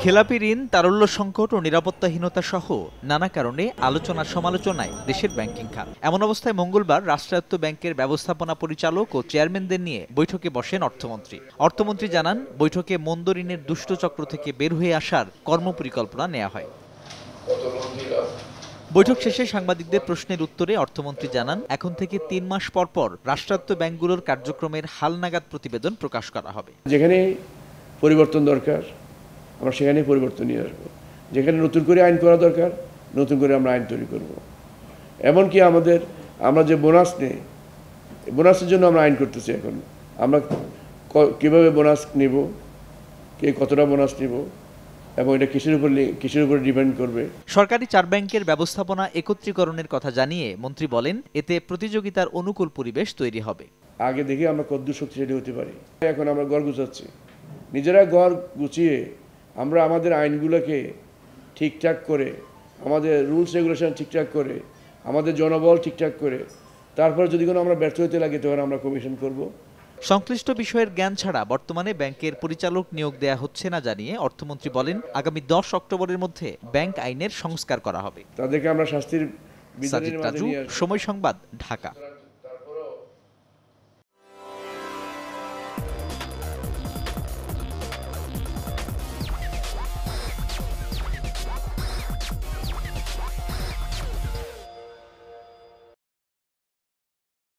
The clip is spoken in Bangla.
খেলাপি ঋণ তারল্য সংকট ও নিরাপত্তাহীনতা সহ নানা কারণে আলোচনা সমালোচনায় দেশের ব্যাংকিং খাত এমন অবস্থায় মঙ্গলবার রাষ্ট্রায়ত্ত ব্যাংকের ব্যবস্থাপনা পরিচালক ও চেয়ারম্যানদের নিয়ে বৈঠকে বসেন অর্থমন্ত্রী অর্থমন্ত্রী জানান বৈঠকে মন্দ ঋণের দুষ্টচক্র থেকে বের হয়ে আসার কর্মপরিকল্পনা নেওয়া হয় বৈঠক শেষে সাংবাদিকদের প্রশ্নের উত্তরে অর্থমন্ত্রী জানান এখন থেকে তিন মাস পর পর রাষ্ট্রায়ত্ত ব্যাংকগুলোর কার্যক্রমের হালনাগাদ প্রতিবেদন প্রকাশ করা হবে যেখানে পরিবর্তন দরকার আমরা সেখানে পরিবর্তন নিয়ে আসবো যেখানে নতুন করে আইন করা দরকার নতুন করে আমরা আইন তৈরি করবো এমনকি আমাদের আমরা যে বোনাস নেই বোনাসের জন্য আমরা আইন করতেছি এখন আমরা কীভাবে বোনাস নেব কে কতটা বোনাস নেব এবং এটা কৃষির উপর কিসের উপর ডিপেন্ড করবে সরকারি চার ব্যাংকের ব্যবস্থাপনা একত্রীকরণের কথা জানিয়ে মন্ত্রী বলেন এতে প্রতিযোগিতার অনুকূল পরিবেশ তৈরি হবে আগে দেখি আমরা কদ্দূর শক্তিশালী হতে পারি এখন আমরা গড় গুছাচ্ছি নিজেরা গড় গুছিয়ে আমরা আমাদের আইনগুলোকে ঠিকঠাক করে আমাদের রুলস রেগুলেশন ঠিকঠাক করে আমাদের জনবল ঠিকঠাক করে তারপর যদি কোনো আমরা ব্যর্থ হতে লাগে তখন আমরা কমিশন করব সংশ্লিষ্ট বিষয়ের জ্ঞান ছাড়া বর্তমানে ব্যাংকের পরিচালক নিয়োগ দেয়া হচ্ছে না জানিয়ে অর্থমন্ত্রী বলেন আগামী দশ অক্টোবরের মধ্যে ব্যাংক আইনের সংস্কার করা হবে তাদেরকে আমরা শাস্তির সময় সংবাদ ঢাকা